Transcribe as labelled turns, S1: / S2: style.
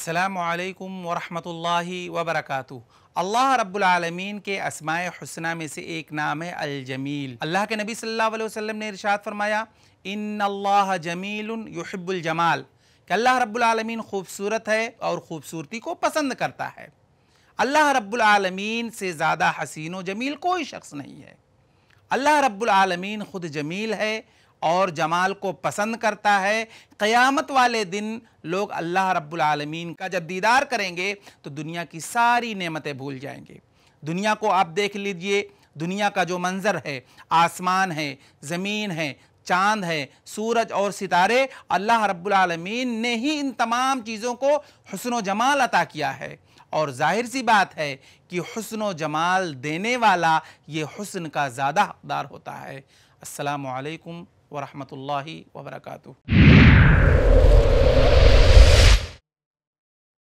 S1: असलकम वरहमल वबरक अल्लाह रब्लमीन के असमाय हसना में से एक नाम है अलजमील अल्लाह के नबी सल्लल्लाहु अलैहि वसल्लम ने इरशाद फरमाया इन अल्लाह जमील युहब्बुल जमाल कि अल्लाह रब्लमीन खूबसूरत है और ख़ूबसूरती को पसंद करता है अल्लाह रब्लमीन से ज़्यादा हसीन व जमील कोई शख्स नहीं है अल्लाह रब्लमीन ख़ुद जमील है और जमाल को पसंद करता है क़यामत वाले दिन लोग अल्लाह रब्बुल आलमीन का जब दीदार करेंगे तो दुनिया की सारी नेमतें भूल जाएंगे दुनिया को आप देख लीजिए दुनिया का जो मंज़र है आसमान है ज़मीन है चांद है सूरज और सितारे अल्लाह रब्बुल आलमीन ने ही इन तमाम चीज़ों को हसन जमाल अता किया है और जाहिर सी बात है कि हसन जमाल देने वाला ये हसन का ज़्यादा हकदार होता है असलकम ورحمة الله وبركاته